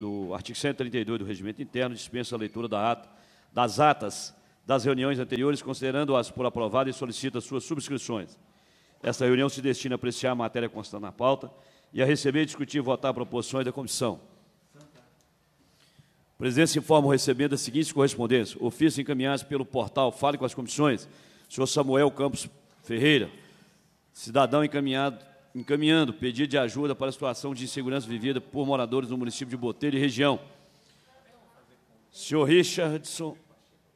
do artigo 132 do Regimento Interno dispensa a leitura da ata, das atas das reuniões anteriores, considerando-as por aprovadas e solicita suas subscrições. Esta reunião se destina a apreciar a matéria constante na pauta e a receber, discutir e votar proposições da comissão. A presidência informa o recebimento das seguintes correspondências. Ofício encaminhado pelo portal Fale com as Comissões, senhor Samuel Campos Ferreira, cidadão encaminhado encaminhando pedido de ajuda para a situação de insegurança vivida por moradores do município de Botelho e região. Senhor Richardson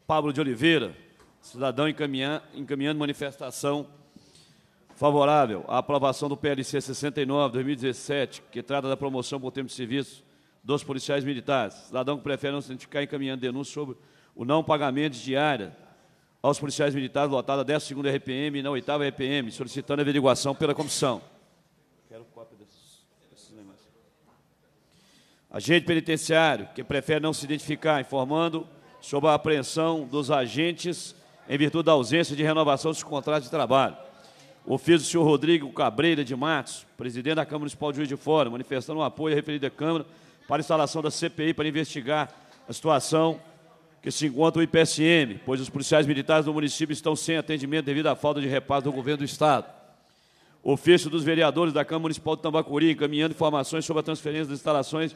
Pablo de Oliveira, cidadão encaminhando manifestação favorável à aprovação do PLC 69-2017, que trata da promoção por tempo de serviço dos policiais militares. Cidadão que prefere não se identificar encaminhando denúncia sobre o não pagamento de diária aos policiais militares lotada 12ª RPM e na 8 RPM, solicitando averiguação pela comissão. Agente penitenciário que prefere não se identificar, informando sobre a apreensão dos agentes em virtude da ausência de renovação dos contratos de trabalho. Ofício do senhor Rodrigo Cabreira de Matos, presidente da Câmara Municipal de Juiz de Fora, manifestando o um apoio à referida Câmara para a instalação da CPI para investigar a situação que se encontra o IPSM, pois os policiais militares do município estão sem atendimento devido à falta de repasse do governo do Estado. Ofício dos vereadores da Câmara Municipal de Tambacuri, encaminhando informações sobre a transferência das instalações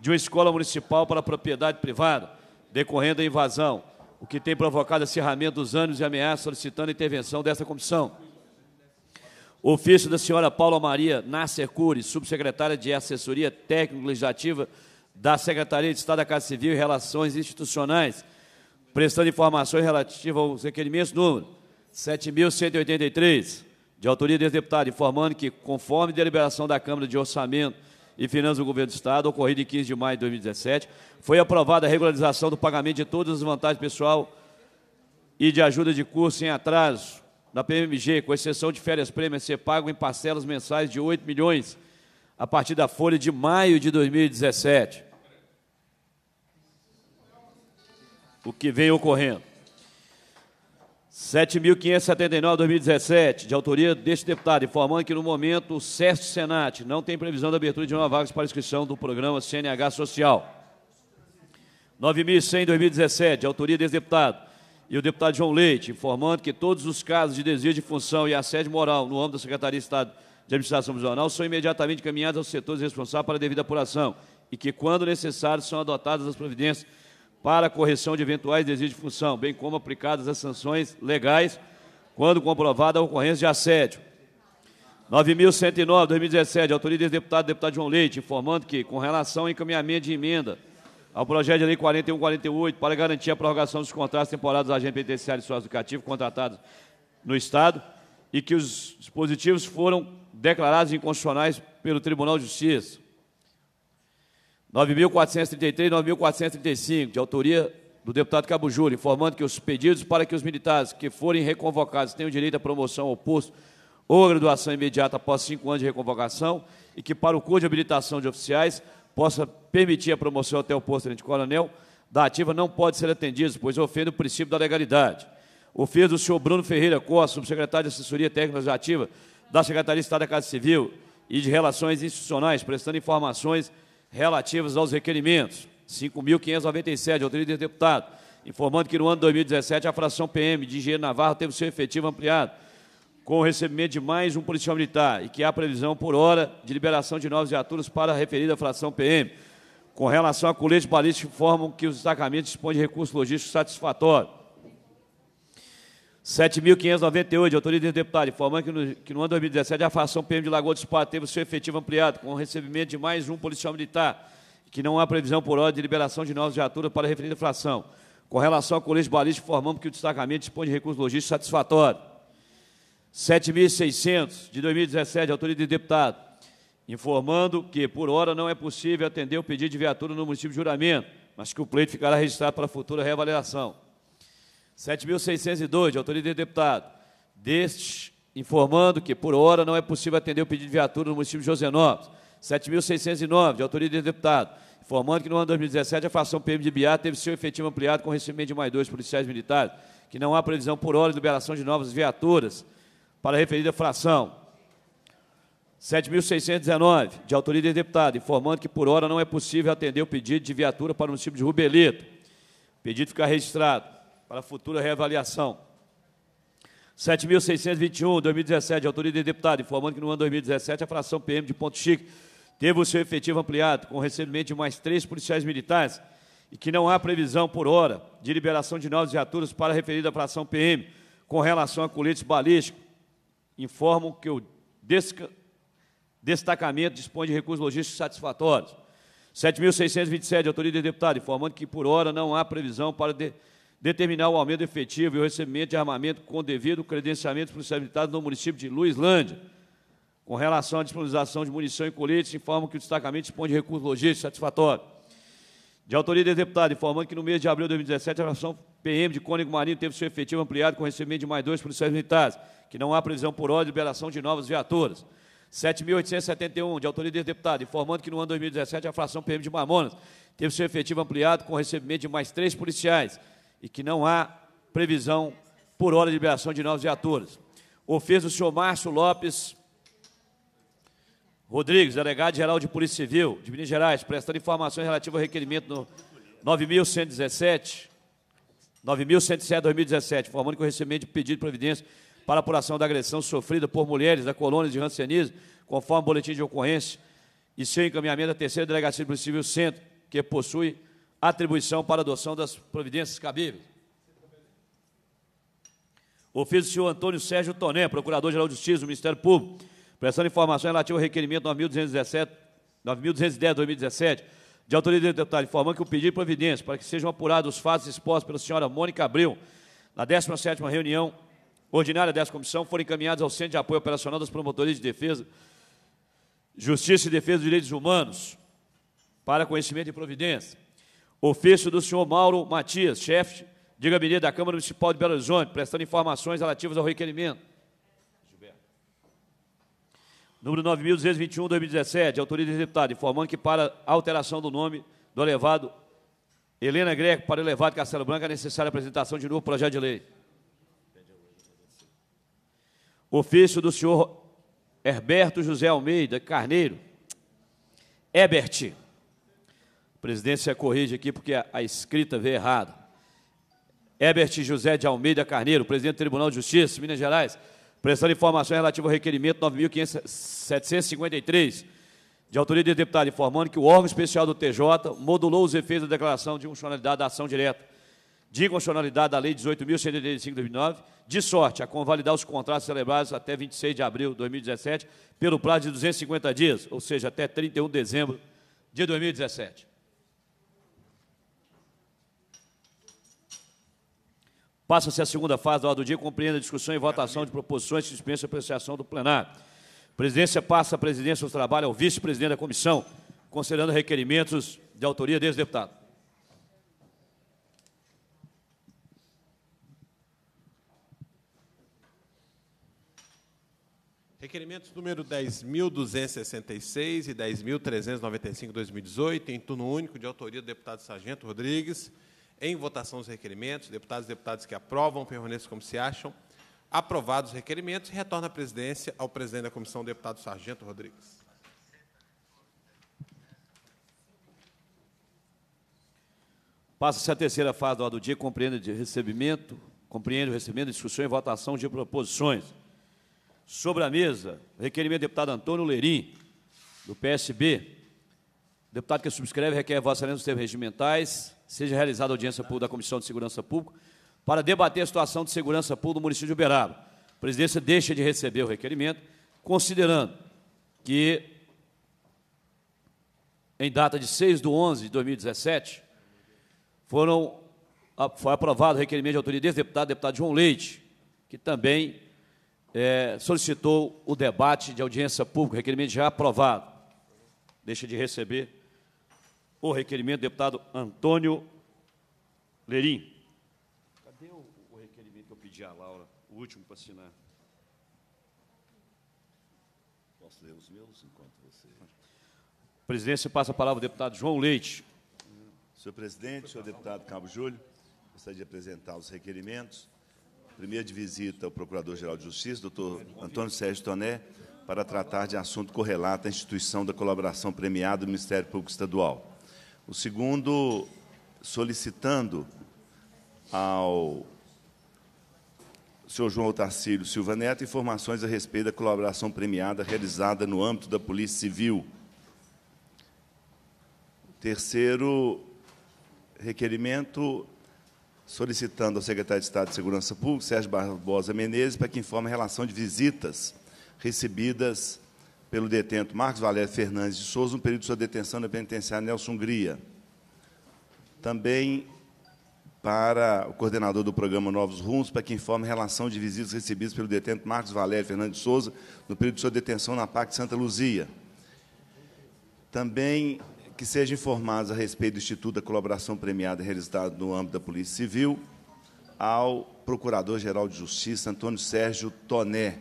de uma escola municipal para propriedade privada, decorrendo da invasão, o que tem provocado acirramento dos anos e ameaça solicitando a intervenção desta comissão. O ofício da senhora Paula Maria Nasser Cury, subsecretária de Assessoria Técnico-Legislativa da Secretaria de Estado da Casa Civil e Relações Institucionais, prestando informações relativas aos requerimentos número 7.183, de autoria do deputado, informando que, conforme deliberação da Câmara de Orçamento e Finanças do Governo do Estado, ocorrido em 15 de maio de 2017, foi aprovada a regularização do pagamento de todas as vantagens pessoal e de ajuda de curso em atraso da PMG, com exceção de férias prêmios, ser pago em parcelas mensais de 8 milhões a partir da folha de maio de 2017. O que vem ocorrendo? 7.579, 2017, de autoria deste deputado, informando que no momento o SEST Senat não tem previsão de abertura de novas vagas para inscrição do programa CNH Social. 9.100, 2017, de autoria deste deputado, e o deputado João Leite, informando que todos os casos de desvio de função e assédio moral no âmbito da Secretaria de Estado de Administração Prisional são imediatamente encaminhados aos setores responsáveis para devida apuração e que, quando necessário, são adotadas as providências para correção de eventuais desvios de função, bem como aplicadas as sanções legais quando comprovada a ocorrência de assédio. 9.109, 2017, autoria do deputado, deputado João Leite, informando que, com relação ao encaminhamento de emenda ao projeto de lei 4148, para garantir a prorrogação dos contratos temporários dos agentes penitenciários e socioeducativos contratados no Estado, e que os dispositivos foram declarados inconstitucionais pelo Tribunal de Justiça. 9.433 e 9.435, de autoria do deputado Cabo Júlio, informando que os pedidos para que os militares que forem reconvocados tenham direito à promoção ao posto ou à graduação imediata após cinco anos de reconvocação e que para o curso de habilitação de oficiais possa permitir a promoção até o posto de coronel da ativa não pode ser atendido, pois ofende o princípio da legalidade. Ofício do senhor Bruno Ferreira Costa, subsecretário de Assessoria Técnica Legislativa da Secretaria de Estado da Casa Civil e de Relações Institucionais, prestando informações relativas aos requerimentos 5.597, autoria de deputado, informando que no ano de 2017 a fração PM de Engenheiro Navarro teve seu efetivo ampliado com o recebimento de mais um policial militar e que há previsão por hora de liberação de novos viaturas para a referida fração PM. Com relação a coletes balísticos, informam que os destacamentos dispõem de recursos logísticos satisfatórios. 7.598, autoridade, o deputado, informando que no, que no ano 2017 a facção PM de Lagoa dos Patos teve o seu efetivo ampliado, com o recebimento de mais um policial militar, que não há previsão por hora de liberação de novas viaturas para a referida infração. Com relação ao colégio balístico, informamos que o destacamento dispõe de recursos logísticos satisfatórios. 7.600, de 2017, autoridade, o deputado, informando que, por hora, não é possível atender o pedido de viatura no município de juramento, mas que o pleito ficará registrado para futura reavaliação. 7.602, de autoridade do deputado. Deste, informando que, por hora, não é possível atender o pedido de viatura no município de José Novos. 7.609, de autoridade do deputado. Informando que, no ano 2017, a facção PM de Biá teve seu efetivo ampliado com o recebimento de mais dois policiais militares, que não há previsão, por hora, de liberação de novas viaturas para a referida fração. 7.619, de autoridade do deputado, informando que, por hora, não é possível atender o pedido de viatura para o município de Rubelito. O pedido fica registrado para futura reavaliação. 7.621, 2017, autoria de deputado, informando que no ano 2017 a fração PM de Ponto Chico teve o seu efetivo ampliado, com recebimento de mais três policiais militares, e que não há previsão, por hora, de liberação de novas viaturas para a referida fração PM com relação a coletes balísticos. Informam que o destacamento dispõe de recursos logísticos satisfatórios. 7.627, autoria de deputado, informando que, por hora, não há previsão para... De determinar o aumento efetivo e o recebimento de armamento com devido credenciamento policiais militares no município de Luislândia. Com relação à disponibilização de munição e coletes, informo que o destacamento dispõe de recursos logísticos satisfatórios. De autoria do deputado, informando que no mês de abril de 2017, a ação PM de Cônigo Marinho teve seu efetivo ampliado com o recebimento de mais dois policiais militares, que não há previsão por ordem de liberação de novas viaturas. 7.871, de autoria do deputado, informando que no ano de 2017 a fração PM de Mamonas teve seu efetivo ampliado com o recebimento de mais três policiais, e que não há previsão por hora de liberação de novos viaturas. Oferece o senhor Márcio Lopes Rodrigues, delegado-geral de Polícia Civil de Minas Gerais, prestando informações relativas ao requerimento no 9.117, 9.107-2017, informando que o recebimento de pedido de providência para apuração da agressão sofrida por mulheres da colônia de Rancenismo, conforme o boletim de ocorrência, e seu encaminhamento à terceira delegacia de Polícia Civil Centro, que possui atribuição para adoção das providências cabíveis. Ofício do senhor Antônio Sérgio Toné, Procurador-Geral de Justiça do Ministério Público, prestando informação relativa ao requerimento 9.210-2017, de autoria do deputado, informando que o pedido de providência para que sejam apurados os fatos expostos pela senhora Mônica Abreu na 17ª reunião ordinária dessa comissão foram encaminhados ao Centro de Apoio Operacional das Promotorias de Defesa, Justiça e Defesa dos Direitos Humanos, para conhecimento e providência. Ofício do senhor Mauro Matias, chefe de gabinete da Câmara Municipal de Belo Horizonte, prestando informações relativas ao requerimento. Número 9.221, 2017, autoria do deputado, informando que para alteração do nome do elevado Helena Greco para o elevado Castelo Branco é necessária a apresentação de novo projeto de lei. Ofício do senhor Herberto José Almeida Carneiro. Ebert, Presidente, presidência corrige aqui porque a, escrita veio errada. Ebert José de Almeida Carneiro, presidente do Tribunal de Justiça, Minas Gerais, prestando informações relativas ao requerimento 9.753, de autoria de deputado, informando que o órgão especial do TJ modulou os efeitos da declaração de constitucionalidade da ação direta, de constitucionalidade da Lei 18.185 de 2009, de sorte a convalidar os contratos celebrados até 26 de abril de 2017, pelo prazo de 250 dias, ou seja, até 31 de dezembro de 2017. Passa-se a segunda fase da ordem do dia, compreende a discussão e votação de proposições que dispensam a apreciação do plenário. A presidência passa a presidência do trabalho ao vice-presidente da comissão, considerando requerimentos de autoria desse deputado. Requerimentos número 10.266 e 10.395, 2018, em turno único, de autoria do deputado Sargento Rodrigues, em votação os requerimentos. Deputados e deputadas que aprovam permaneçam como se acham. Aprovados os requerimentos, retorna a presidência ao presidente da comissão, deputado Sargento Rodrigues. Passa-se a terceira fase do ordem do dia, compreende de recebimento, compreende o recebimento, discussão e votação de proposições. Sobre a mesa, requerimento do deputado Antônio Leirin do PSB. O deputado que subscreve requer vossa lenda dos termos regimentais seja realizada audiência pública da Comissão de Segurança Pública para debater a situação de segurança pública do município de Uberaba. A presidência deixa de receber o requerimento, considerando que, em data de 6 de 11 de 2017, foram, foi aprovado o requerimento de autoria desse deputado, deputado João Leite, que também é, solicitou o debate de audiência pública, requerimento já aprovado. Deixa de receber o requerimento do deputado Antônio Lerim. Cadê o, o requerimento que eu pedi à Laura, o último para assinar? Posso ler os meus enquanto você. Presidência passa a palavra ao deputado João Leite. Senhor presidente, senhor deputado Cabo Júlio, gostaria de apresentar os requerimentos. Primeiro de visita ao Procurador-Geral de Justiça, doutor Antônio Sérgio Toné, para tratar de assunto correlato à instituição da colaboração premiada do Ministério Público Estadual. O segundo, solicitando ao senhor João Tarcílio Silva Neto informações a respeito da colaboração premiada realizada no âmbito da Polícia Civil. Terceiro requerimento, solicitando ao secretário de Estado de Segurança Pública, Sérgio Barbosa Menezes, para que informe a relação de visitas recebidas pelo detento Marcos Valério Fernandes de Souza no período de sua detenção na penitenciária Nelson Hungria. Também para o coordenador do programa Novos Rumos, para que informe relação de visitas recebidas pelo detento Marcos Valério Fernandes de Souza no período de sua detenção na PAC de Santa Luzia. Também que sejam informados a respeito do Instituto da Colaboração Premiada realizado no âmbito da Polícia Civil ao Procurador-Geral de Justiça, Antônio Sérgio Toné,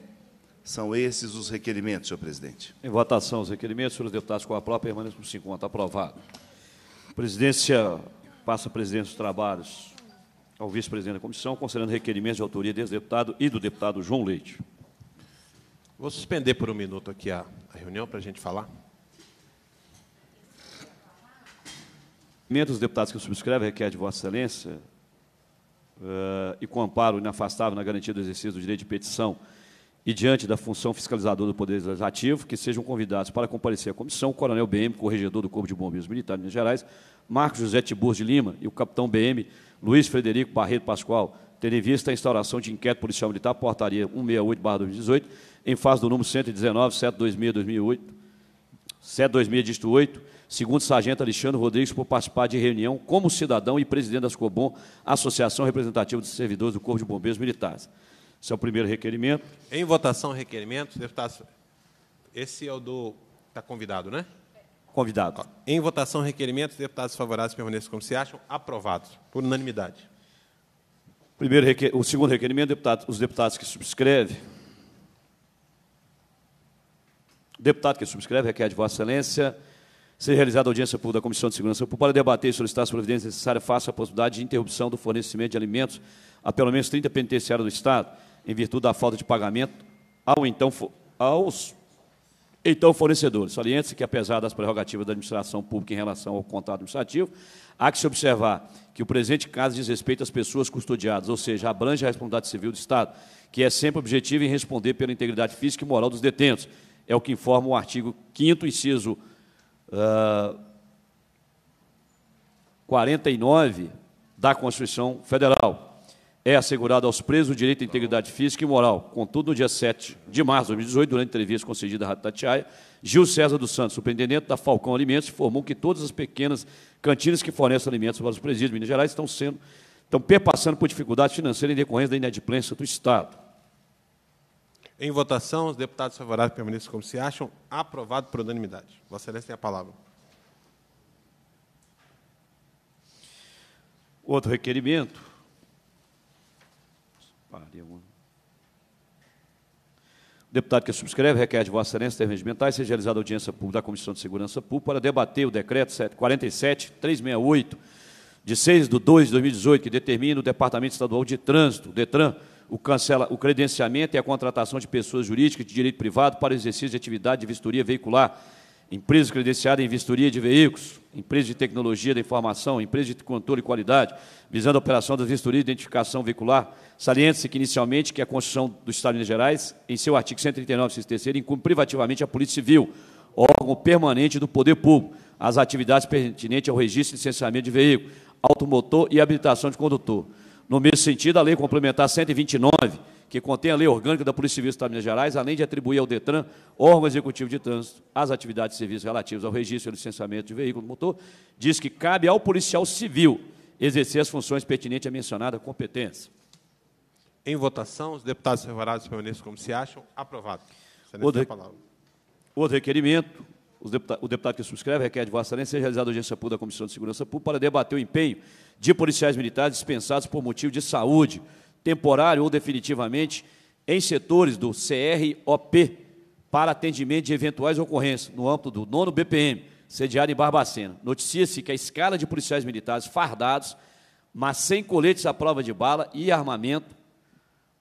são esses os requerimentos, senhor presidente. Em votação, os requerimentos, senhores deputados, com a própria permanência com 50. Aprovado. Presidência, passa a presidência dos trabalhos ao vice-presidente da comissão, considerando requerimentos de autoria desse deputado e do deputado João Leite. Vou suspender por um minuto aqui a, a reunião para a gente falar. Os deputados que subscrevem requer de Vossa Excelência uh, e com amparo inafastável na garantia do exercício do direito de petição e diante da função fiscalizadora do Poder Legislativo, que sejam convidados para comparecer à comissão o Coronel BM, Corregedor do Corpo de Bombeiros Militares de Minas Gerais, Marcos José Tibur de Lima e o Capitão BM Luiz Frederico Barreto Pascoal, tendo em vista a instauração de inquérito policial militar, portaria 168-2018, em fase do número 119, 726-2008, 726-8, segundo sargento Alexandre Rodrigues, por participar de reunião como cidadão e presidente da SCOBOM, Associação Representativa dos Servidores do Corpo de Bombeiros Militares. Esse é o primeiro requerimento. Em votação, requerimento, deputado. Tá- esse é o do. Está convidado, né? Convidado. Em votação, requerimento, deputados favoráveis permaneçam como se acham. Aprovados, por unanimidade. Primeiro requer... O segundo requerimento, deputado, os deputados que subscrevem. Deputado que subscreve, requer de Vossa Excelência ser realizada audiência pública da Comissão de Segurança Pública para debater e solicitar as providências necessárias face à possibilidade de interrupção do fornecimento de alimentos a pelo menos 30 penitenciários do Estado em virtude da falta de pagamento ao então, aos então fornecedores. Saliente-se que, apesar das prerrogativas da administração pública em relação ao contrato administrativo, há que se observar que o presente caso diz respeito às pessoas custodiadas, ou seja, abrange a responsabilidade civil do Estado, que é sempre objetivo em responder pela integridade física e moral dos detentos. É o que informa o artigo 5º, inciso uh, ah, 49 da Constituição Federal é assegurado aos presos o direito à integridade física e moral. Contudo, no dia 7 de março de 2018, durante entrevista concedida à Tatiaia, Gil César dos Santos, superintendente da Falcão Alimentos, informou que todas as pequenas cantinas que fornecem alimentos para os presídios de Minas Gerais estão sendo estão perpassando por dificuldades financeiras em decorrência da inadimplência do Estado. Em votação, os deputados favoráveis permaneçam como se acham. Aprovado por unanimidade. Vossa Excelência tem a palavra. Outro requerimento pariu, O deputado que subscreve requer de Vossa Excelência intervenções mentais seja realizada audiência pública da Comissão de Segurança Pública para debater o decreto 47368, de 6 de 2 de 2018, que determina o Departamento Estadual de Trânsito, o DETRAN, o, cancela, o credenciamento e a contratação de pessoas jurídicas de direito privado para o exercício de atividade de vistoria veicular empresa credenciada em vistoria de veículos, empresa de tecnologia da informação, empresa de controle e qualidade, visando a operação das vistorias de identificação veicular. Salienta-se que, inicialmente, que a Constituição do Estado de Minas Gerais, em seu artigo 139, inciso terceiro, incumbe privativamente a Polícia Civil, órgão permanente do poder público, as atividades pertinentes ao registro e licenciamento de veículo, automotor e habilitação de condutor. No mesmo sentido, a Lei Complementar 129, que contém a lei orgânica da Polícia Civil do Estado de Minas Gerais, além de atribuir ao DETRAN, órgão executivo de trânsito, as atividades e serviços relativos ao registro e licenciamento de veículo motor, diz que cabe ao policial civil exercer as funções pertinentes à mencionada competência. Em votação, os deputados favoráveis permaneçam como se acham. Aprovado. Outro, palavra. outro requerimento, o deputado que subscreve requer de Vossa Excelência seja realizada audiência pública da Comissão de Segurança Pública para debater o empenho de policiais militares dispensados por motivo de saúde temporário ou definitivamente, em setores do CROP, para atendimento de eventuais ocorrências, no âmbito do nono BPM, sediado em Barbacena. Noticia-se que a escala de policiais militares fardados, mas sem coletes à prova de bala e armamento,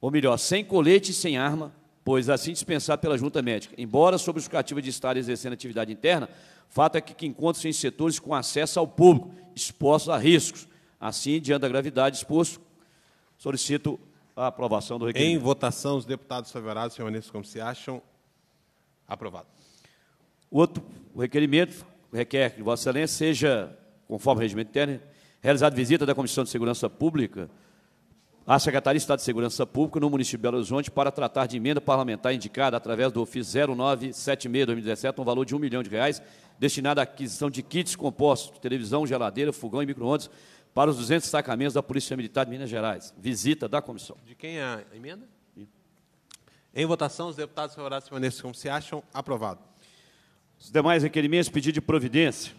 ou melhor, sem colete e sem arma, pois assim dispensado pela junta médica. Embora sob justificativa de estar exercendo atividade interna, fato é que, que encontram-se em setores com acesso ao público, expostos a riscos. Assim, diante da gravidade exposto, Solicito a aprovação do requerimento. Em votação, os deputados favoráveis permaneçam como se acham. Aprovado. O outro requerimento requer que Vossa Excelência seja, conforme o regimento interno, realizada visita da Comissão de Segurança Pública à Secretaria de Estado de Segurança Pública no município de Belo Horizonte para tratar de emenda parlamentar indicada através do ofício 0976-2017, um valor de um milhão de reais, destinado à aquisição de kits compostos, televisão, geladeira, fogão e micro-ondas, para os 200 destacamentos da Polícia Militar de Minas Gerais. Visita da comissão. De quem é a emenda? Em votação, os deputados favoráveis permaneçam como se acham. Aprovado. Os demais requerimentos, pedido de providência.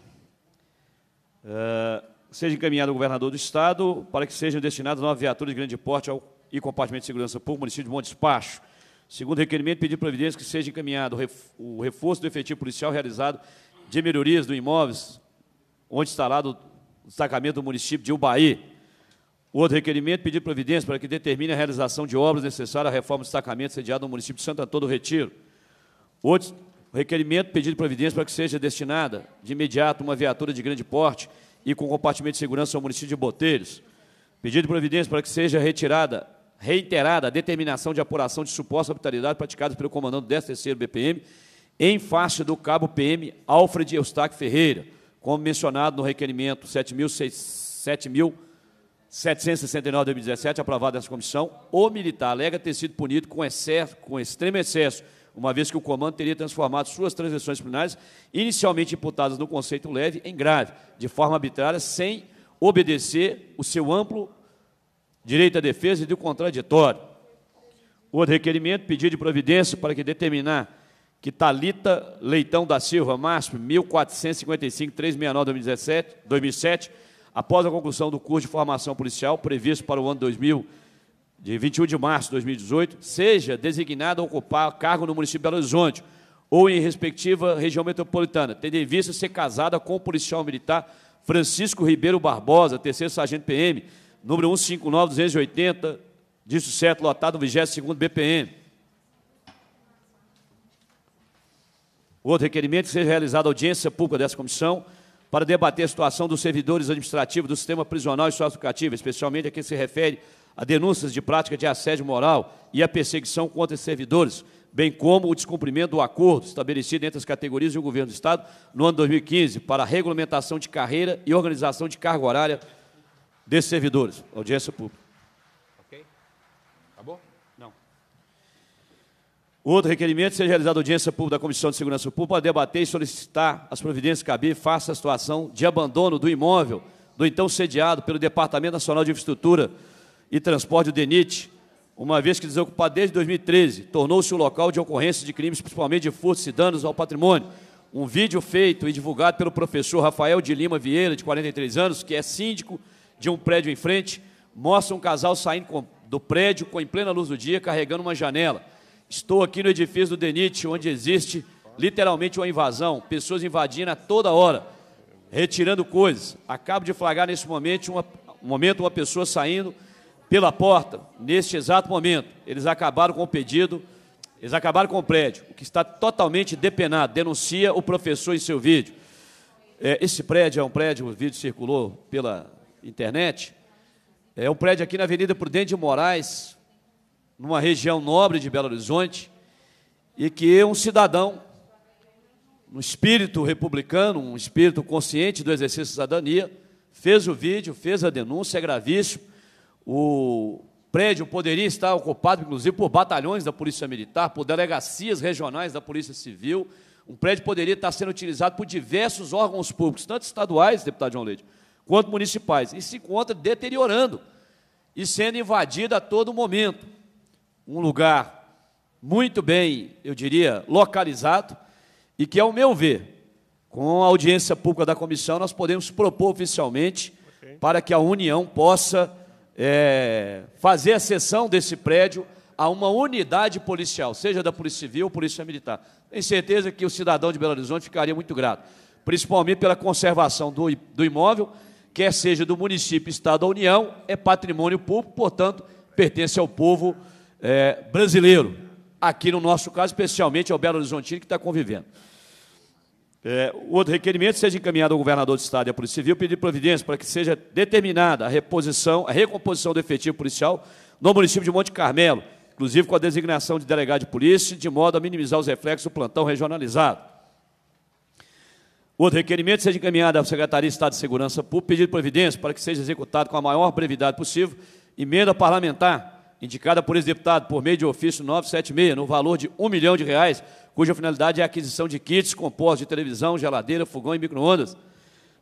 Uh, seja encaminhado ao governador do Estado para que sejam destinadas nove viaturas de grande porte ao, e compartimento de segurança pública, município de Bom Despacho. Segundo requerimento, pedir providência que seja encaminhado o reforço do efetivo policial realizado de melhorias do imóveis onde instalado destacamento do município de Ubaí. O outro requerimento, pedir providência para que determine a realização de obras necessárias à reforma do destacamento sediado no município de Santo Antônio do Retiro. Outro requerimento, pedir providência para que seja destinada de imediato uma viatura de grande porte e com compartimento de segurança ao município de Boteiros. Pedido de providência para que seja retirada, reiterada a determinação de apuração de suposta hospitalidade praticada pelo comandante 13º BPM em face do cabo PM Alfred Eustáquio Ferreira como mencionado no requerimento 7.769 2017, aprovado nessa comissão, o militar alega ter sido punido com, excesso, com extremo excesso, uma vez que o comando teria transformado suas transições criminais, inicialmente imputadas no conceito leve, em grave, de forma arbitrária, sem obedecer o seu amplo direito à defesa e do contraditório. Outro requerimento, pedir de providência para que determinar que Talita Leitão da Silva Márcio, 1455 369 2017, 2007, após a conclusão do curso de formação policial previsto para o ano 2000, de 21 de março de 2018, seja designada a ocupar cargo no município de Belo Horizonte ou em respectiva região metropolitana, tendo em vista ser casada com o policial militar Francisco Ribeiro Barbosa, terceiro sargento PM, número 159-280, disso certo, lotado, 22º BPM, Outro requerimento que seja realizada audiência pública dessa comissão para debater a situação dos servidores administrativos do sistema prisional e socioeducativo, especialmente a que se refere a denúncias de prática de assédio moral e a perseguição contra os servidores, bem como o descumprimento do acordo estabelecido entre as categorias e o governo do Estado no ano 2015 para a regulamentação de carreira e organização de carga horária desses servidores. Audiência pública. O outro requerimento seja realizada audiência pública da Comissão de Segurança Pública para debater e solicitar as providências cabíveis face à situação de abandono do imóvel do então sediado pelo Departamento Nacional de Infraestrutura e Transporte, o DENIT, uma vez que desocupado desde 2013, tornou-se o um local de ocorrência de crimes, principalmente de furtos e danos ao patrimônio. Um vídeo feito e divulgado pelo professor Rafael de Lima Vieira, de 43 anos, que é síndico de um prédio em frente, mostra um casal saindo do prédio com em plena luz do dia, carregando uma janela. Estou aqui no edifício do DENIT, onde existe literalmente uma invasão, pessoas invadindo a toda hora, retirando coisas. Acabo de flagrar nesse momento uma, momento uma pessoa saindo pela porta, neste exato momento. Eles acabaram com o pedido, eles acabaram com o prédio, o que está totalmente depenado, denuncia o professor em seu vídeo. É, esse prédio é um prédio, o vídeo circulou pela internet, é um prédio aqui na Avenida Prudente de Moraes, numa região nobre de Belo Horizonte, e que um cidadão, um espírito republicano, um espírito consciente do exercício da cidadania, fez o vídeo, fez a denúncia, é gravíssimo. O prédio poderia estar ocupado, inclusive, por batalhões da Polícia Militar, por delegacias regionais da Polícia Civil. Um prédio poderia estar sendo utilizado por diversos órgãos públicos, tanto estaduais, deputado João Leite, quanto municipais, e se encontra deteriorando e sendo invadido a todo momento um lugar muito bem, eu diria, localizado, e que, ao meu ver, com a audiência pública da comissão, nós podemos propor oficialmente okay. para que a União possa é, fazer a cessão desse prédio a uma unidade policial, seja da Polícia Civil ou Polícia Militar. Tenho certeza que o cidadão de Belo Horizonte ficaria muito grato, principalmente pela conservação do, do imóvel, quer seja do município, Estado ou União, é patrimônio público, portanto, pertence ao povo é, brasileiro, aqui no nosso caso, especialmente ao é Belo Horizontino que está convivendo. É, outro requerimento seja encaminhado ao governador do Estado e à Polícia Civil pedir providência para que seja determinada a reposição, a recomposição do efetivo policial no município de Monte Carmelo, inclusive com a designação de delegado de polícia, de modo a minimizar os reflexos do plantão regionalizado. Outro requerimento seja encaminhado à Secretaria de Estado de Segurança Pública pedir providência para que seja executado com a maior brevidade possível emenda parlamentar indicada por esse deputado por meio de ofício 976, no valor de um milhão de reais, cuja finalidade é a aquisição de kits compostos de televisão, geladeira, fogão e microondas,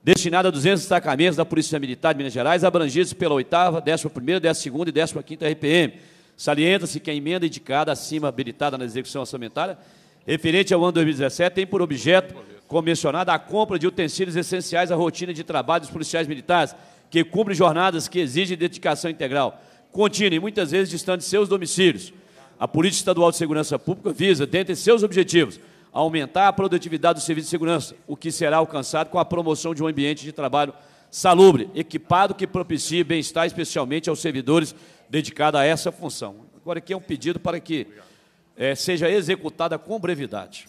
destinada a 200 destacamentos da Polícia Militar de Minas Gerais, abrangidos pela 8 ª 11ª, 12ª e 15ª RPM. Salienta-se que a emenda indicada acima habilitada na execução orçamentária, referente ao ano 2017, tem por objeto convencionada a compra de utensílios essenciais à rotina de trabalho dos policiais militares, que cumpre jornadas que exigem dedicação integral contínua e muitas vezes distante de seus domicílios. A Política Estadual de Segurança Pública visa, dentre seus objetivos, aumentar a produtividade do serviço de segurança, o que será alcançado com a promoção de um ambiente de trabalho salubre, equipado que propicie bem-estar, especialmente aos servidores dedicados a essa função. Agora, aqui é um pedido para que é, seja executada com brevidade.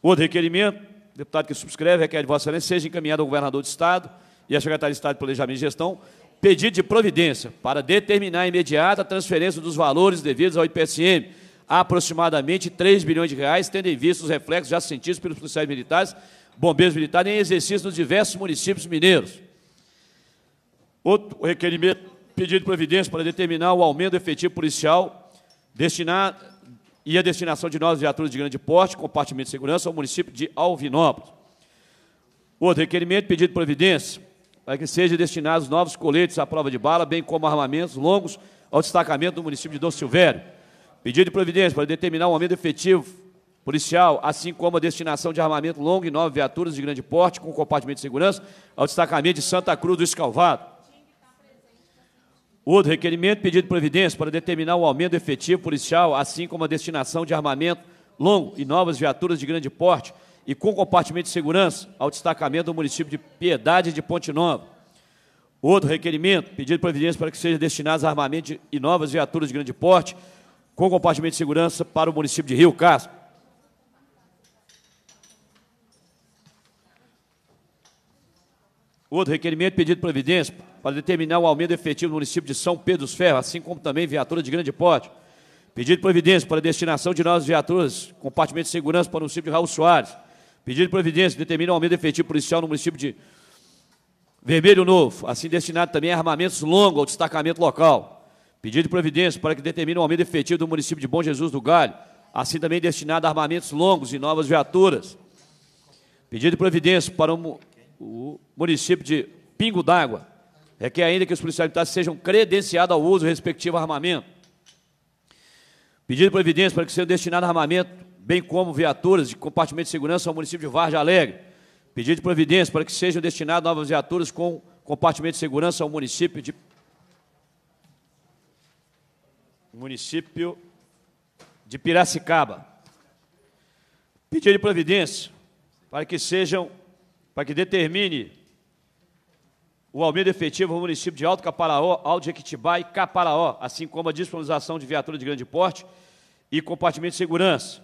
Outro requerimento, deputado que subscreve, requer é de Vossa Excelência, seja encaminhado ao governador do Estado e à Secretaria de Estado de Planejamento e Gestão pedido de providência para determinar a imediata transferência dos valores devidos ao IPSM, aproximadamente 3 bilhões de reais, tendo em vista os reflexos já sentidos pelos policiais militares, bombeiros militares em exercício nos diversos municípios mineiros. Outro requerimento, pedido de providência para determinar o aumento do efetivo policial destinado e a destinação de novas viaturas de grande porte, compartimento de segurança, ao município de Alvinópolis. Outro requerimento, pedido de providência para que sejam destinados novos coletes à prova de bala, bem como armamentos longos ao destacamento do município de Dom Silvério. Pedido de providência para determinar um aumento efetivo policial, assim como a destinação de armamento longo e nove viaturas de grande porte com compartimento de segurança ao destacamento de Santa Cruz do Escalvado. Outro requerimento, pedido de providência para determinar o aumento efetivo policial, assim como a destinação de armamento longo e novas viaturas de grande porte e com compartimento de segurança ao destacamento do município de Piedade de Ponte Nova. Outro requerimento, pedido de providência para que sejam destinados armamento e novas viaturas de grande porte com compartimento de segurança para o município de Rio Casco. Outro requerimento, pedido de providência para determinar o aumento efetivo no município de São Pedro dos Ferros, assim como também viaturas de grande porte. Pedido de providência para destinação de novas viaturas, compartimento de segurança para o município de Raul Soares. Pedido de providência determina o aumento efetivo policial no município de Vermelho Novo, assim destinado também a armamentos longos ao destacamento local. Pedido de providência para que determine o aumento efetivo do município de Bom Jesus do Galho, assim também destinado a armamentos longos e novas viaturas. Pedido de providência para o, município de Pingo d'Água, requer ainda que os policiais militares sejam credenciados ao uso do respectivo armamento. Pedido de providência para que seja destinado armamento bem como viaturas de compartimento de segurança ao município de Varja Alegre. Pedido de providência para que sejam destinadas novas viaturas com compartimento de segurança ao município de município de Piracicaba. Pedido de providência para que sejam para que determine o aumento efetivo ao município de Alto Caparaó, Alto Jequitibá e Caparaó, assim como a disponibilização de viaturas de grande porte e compartimento de segurança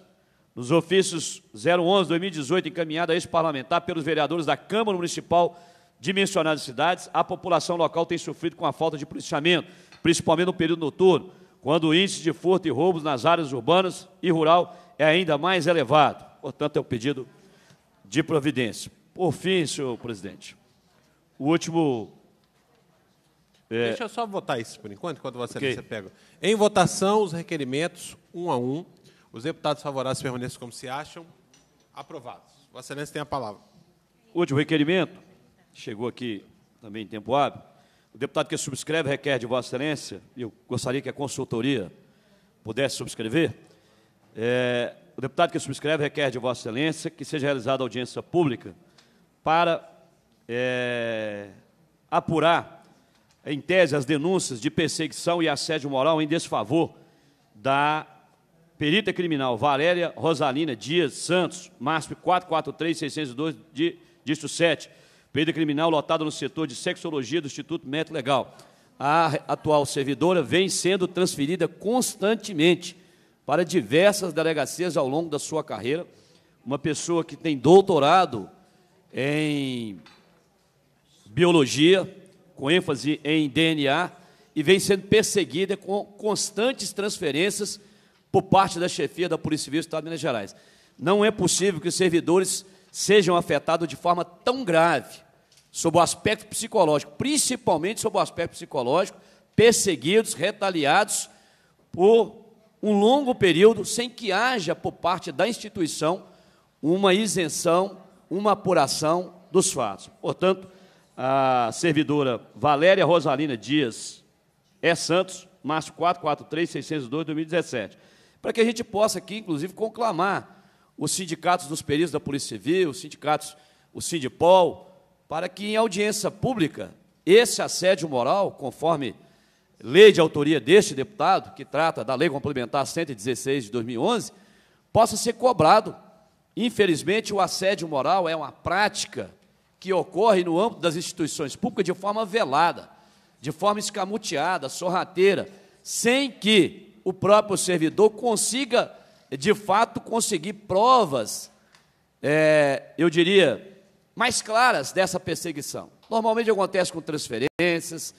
nos ofícios 011-2018, encaminhado a ex parlamentar pelos vereadores da Câmara Municipal de mencionadas cidades, a população local tem sofrido com a falta de policiamento, principalmente no período noturno, quando o índice de furto e roubos nas áreas urbanas e rural é ainda mais elevado. Portanto, é o um pedido de providência. Por fim, senhor presidente, o último. É... Deixa eu só votar isso por enquanto, enquanto você, okay. você pega. Em votação, os requerimentos, um a um. Os deputados favoráveis permaneçam como se acham. Aprovados. Vossa Excelência tem a palavra. Último requerimento, chegou aqui também em tempo hábil. O deputado que subscreve requer de Vossa Excelência, e eu gostaria que a consultoria pudesse subscrever. É, o deputado que subscreve requer de Vossa Excelência que seja realizada audiência pública para é, apurar, em tese, as denúncias de perseguição e assédio moral em desfavor da Perita criminal Valéria Rosalina Dias Santos, MASP 443-602, disto 7. Perita criminal lotada no setor de sexologia do Instituto Médico Legal. A atual servidora vem sendo transferida constantemente para diversas delegacias ao longo da sua carreira. Uma pessoa que tem doutorado em biologia, com ênfase em DNA, e vem sendo perseguida com constantes transferências por parte da chefia da Polícia Civil do Estado de Minas Gerais. Não é possível que os servidores sejam afetados de forma tão grave sob o aspecto psicológico, principalmente sob o aspecto psicológico, perseguidos, retaliados por um longo período, sem que haja por parte da instituição uma isenção, uma apuração dos fatos. Portanto, a servidora Valéria Rosalina Dias é Santos, março 443, 602, 2017 para que a gente possa aqui, inclusive, conclamar os sindicatos dos peritos da Polícia Civil, os sindicatos, o Sindipol, para que em audiência pública esse assédio moral, conforme lei de autoria deste deputado, que trata da Lei Complementar 116 de 2011, possa ser cobrado. Infelizmente, o assédio moral é uma prática que ocorre no âmbito das instituições públicas de forma velada, de forma escamoteada, sorrateira, sem que o próprio servidor consiga, de fato, conseguir provas, é, eu diria, mais claras dessa perseguição. Normalmente acontece com transferências,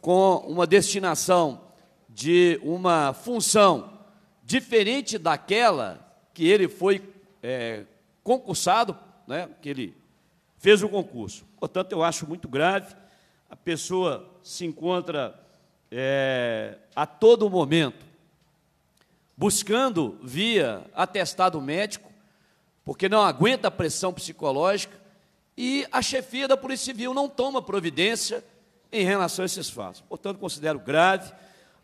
com uma destinação de uma função diferente daquela que ele foi é, concursado, né, que ele fez o concurso. Portanto, eu acho muito grave. A pessoa se encontra é, a todo momento buscando via atestado médico, porque não aguenta a pressão psicológica, e a chefia da Polícia Civil não toma providência em relação a esses fatos. Portanto, considero grave,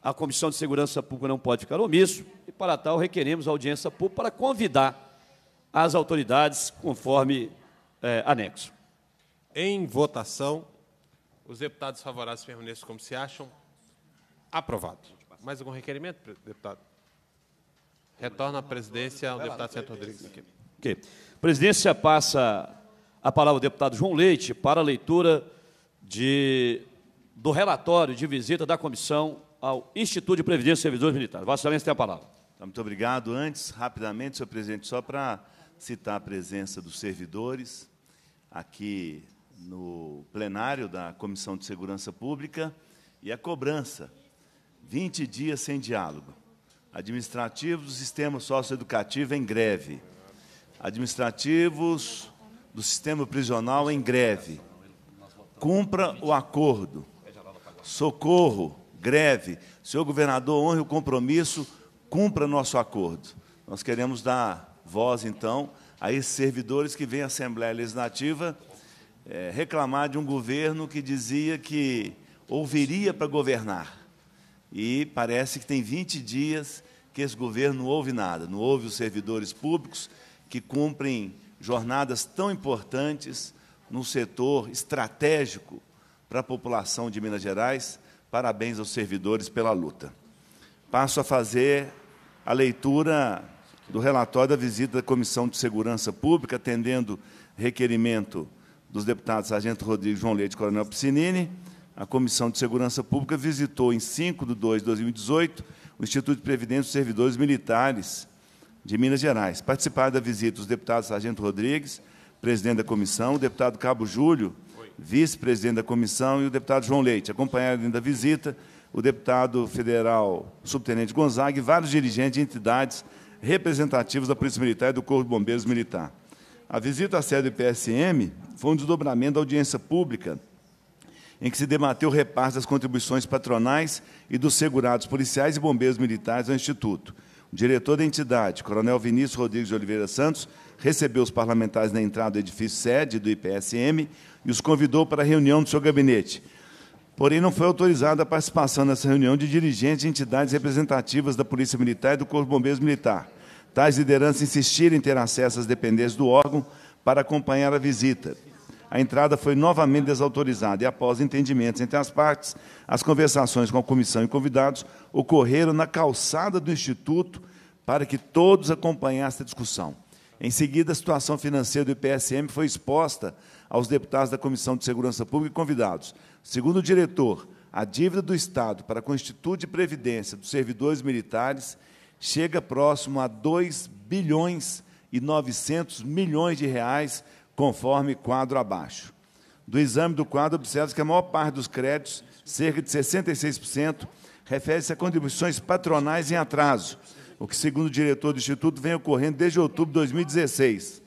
a Comissão de Segurança Pública não pode ficar omisso, e para tal requeremos audiência pública para convidar as autoridades conforme é, anexo. Em votação, os deputados favoráveis permaneçam como se acham. Aprovado. Mais algum requerimento, deputado? Retorna à presidência ao deputado Santo Rodrigues. Ok. Presidência passa a palavra ao deputado João Leite para a leitura de, do relatório de visita da comissão ao Instituto de Previdência e Servidores Militares. Vossa Excelência tem a palavra. Tá, muito obrigado. Antes, rapidamente, senhor presidente, só para citar a presença dos servidores aqui no plenário da Comissão de Segurança Pública e a cobrança. 20 dias sem diálogo administrativos do sistema socioeducativo em greve, administrativos do sistema prisional em greve. Cumpra o acordo. Socorro, greve. Senhor governador, honre o compromisso, cumpra nosso acordo. Nós queremos dar voz, então, a esses servidores que vêm à Assembleia Legislativa é, reclamar de um governo que dizia que ouviria para governar e parece que tem 20 dias que esse governo não ouve nada, não ouve os servidores públicos que cumprem jornadas tão importantes num setor estratégico para a população de Minas Gerais. Parabéns aos servidores pela luta. Passo a fazer a leitura do relatório da visita da Comissão de Segurança Pública, atendendo requerimento dos deputados Sargento Rodrigues João Leite e Coronel Piscinini a Comissão de Segurança Pública visitou em 5 de 2 de 2018 o Instituto de Previdência dos Servidores Militares de Minas Gerais. Participaram da visita os deputados Sargento Rodrigues, presidente da comissão, o deputado Cabo Júlio, vice-presidente da comissão, e o deputado João Leite. Acompanharam da visita o deputado federal subtenente Gonzaga e vários dirigentes de entidades representativos da Polícia Militar e do Corpo de Bombeiros Militar. A visita à sede do IPSM foi um desdobramento da audiência pública em que se debateu o repasse das contribuições patronais e dos segurados policiais e bombeiros militares ao Instituto. O diretor da entidade, Coronel Vinícius Rodrigues de Oliveira Santos, recebeu os parlamentares na entrada do edifício sede do IPSM e os convidou para a reunião do seu gabinete. Porém, não foi autorizada a participação nessa reunião de dirigentes de entidades representativas da Polícia Militar e do Corpo de Bombeiros Militar. Tais lideranças insistiram em ter acesso às dependências do órgão para acompanhar a visita a entrada foi novamente desautorizada e, após entendimentos entre as partes, as conversações com a comissão e convidados ocorreram na calçada do Instituto para que todos acompanhassem a discussão. Em seguida, a situação financeira do IPSM foi exposta aos deputados da Comissão de Segurança Pública e convidados. Segundo o diretor, a dívida do Estado para com o Instituto de Previdência dos servidores militares chega próximo a 2 bilhões e 900 milhões de reais conforme quadro abaixo. Do exame do quadro, observa-se que a maior parte dos créditos, cerca de 66%, refere-se a contribuições patronais em atraso, o que, segundo o diretor do Instituto, vem ocorrendo desde outubro de 2016.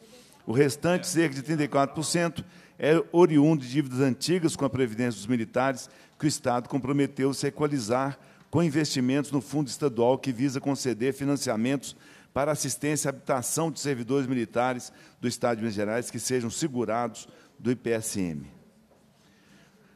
O restante, cerca de 34%, é oriundo de dívidas antigas com a Previdência dos Militares, que o Estado comprometeu-se a equalizar com investimentos no Fundo Estadual que visa conceder financiamentos para assistência à habitação de servidores militares do Estado de Minas Gerais que sejam segurados do IPSM.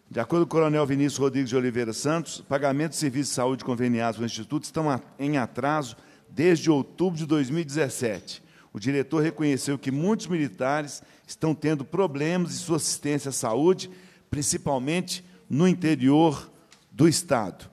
De acordo com o Coronel Vinícius Rodrigues de Oliveira Santos, pagamentos de serviços de saúde conveniados pelo Instituto estão em atraso desde outubro de 2017. O diretor reconheceu que muitos militares estão tendo problemas em sua assistência à saúde, principalmente no interior do Estado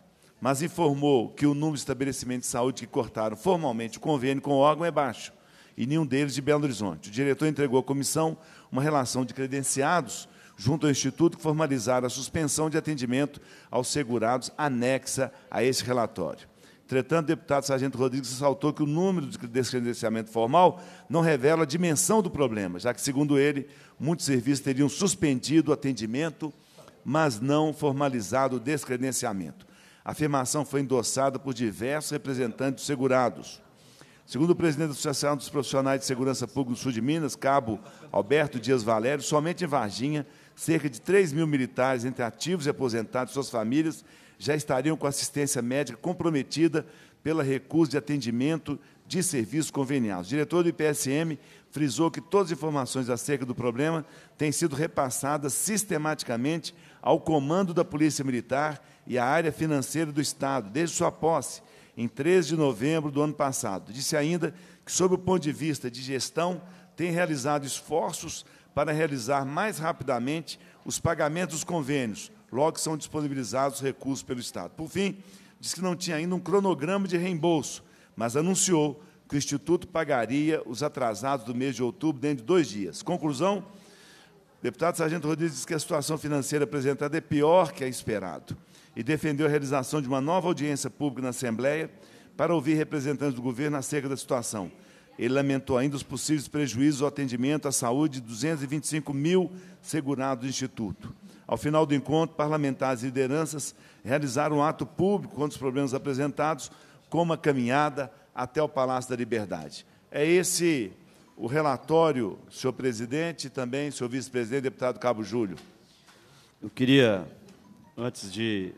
mas informou que o número de estabelecimentos de saúde que cortaram formalmente o convênio com o órgão é baixo, e nenhum deles de Belo Horizonte. O diretor entregou à comissão uma relação de credenciados junto ao Instituto que formalizaram a suspensão de atendimento aos segurados anexa a esse relatório. Entretanto, o deputado Sargento Rodrigues ressaltou que o número de descredenciamento formal não revela a dimensão do problema, já que, segundo ele, muitos serviços teriam suspendido o atendimento, mas não formalizado o descredenciamento. A afirmação foi endossada por diversos representantes segurados. Segundo o presidente da Associação dos Profissionais de Segurança Pública do Sul de Minas, cabo Alberto Dias Valério, somente em Varginha, cerca de 3 mil militares, entre ativos e aposentados suas famílias, já estariam com assistência médica comprometida pela recusa de atendimento de serviços conveniados. O diretor do IPSM frisou que todas as informações acerca do problema têm sido repassadas sistematicamente ao comando da Polícia Militar e a área financeira do Estado, desde sua posse, em 13 de novembro do ano passado. Disse ainda que, sob o ponto de vista de gestão, tem realizado esforços para realizar mais rapidamente os pagamentos dos convênios, logo que são disponibilizados recursos pelo Estado. Por fim, disse que não tinha ainda um cronograma de reembolso, mas anunciou que o Instituto pagaria os atrasados do mês de outubro dentro de dois dias. Conclusão, o deputado Sargento Rodrigues diz que a situação financeira apresentada é pior que a esperado e defendeu a realização de uma nova audiência pública na Assembleia para ouvir representantes do governo acerca da situação. Ele lamentou ainda os possíveis prejuízos ao atendimento à saúde de 225 mil segurados do Instituto. Ao final do encontro, parlamentares e lideranças realizaram um ato público contra os problemas apresentados, como a caminhada até o Palácio da Liberdade. É esse o relatório, senhor presidente, e também senhor vice-presidente, deputado Cabo Júlio. Eu queria, antes de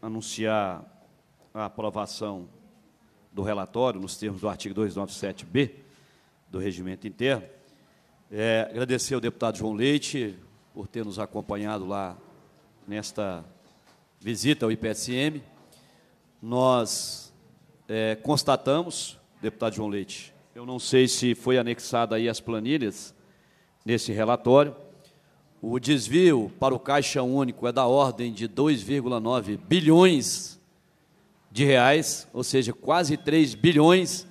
anunciar a aprovação do relatório, nos termos do artigo 297B do Regimento Interno. É, agradecer ao deputado João Leite por ter nos acompanhado lá nesta visita ao IPSM. Nós é, constatamos, deputado João Leite, eu não sei se foi anexado aí as planilhas nesse relatório, o desvio para o Caixa Único é da ordem de 2,9 bilhões de reais, ou seja, quase 3 bilhões